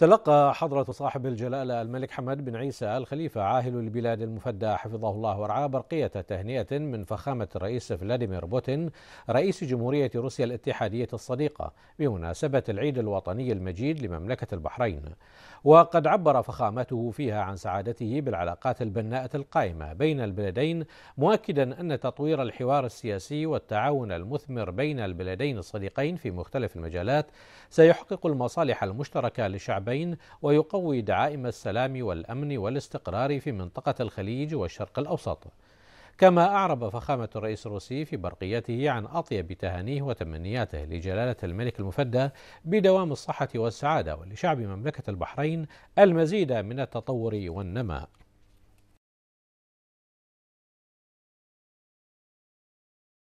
تلقى حضرة صاحب الجلالة الملك حمد بن عيسى الخليفة عاهل البلاد المفدى حفظه الله ورعاه برقية تهنئة من فخامة الرئيس فلاديمير بوتين رئيس جمهورية روسيا الاتحادية الصديقة بمناسبة العيد الوطني المجيد لمملكة البحرين وقد عبر فخامته فيها عن سعادته بالعلاقات البناءة القائمة بين البلدين مؤكدا أن تطوير الحوار السياسي والتعاون المثمر بين البلدين الصديقين في مختلف المجالات سيحقق المصالح المشتركة للشعب الجانبين ويقوي دعائم السلام والأمن والاستقرار في منطقة الخليج والشرق الأوسط كما أعرب فخامة الرئيس الروسي في برقيته عن أطيب تهانيه وتمنياته لجلالة الملك المفدى بدوام الصحة والسعادة ولشعب مملكة البحرين المزيد من التطور والنماء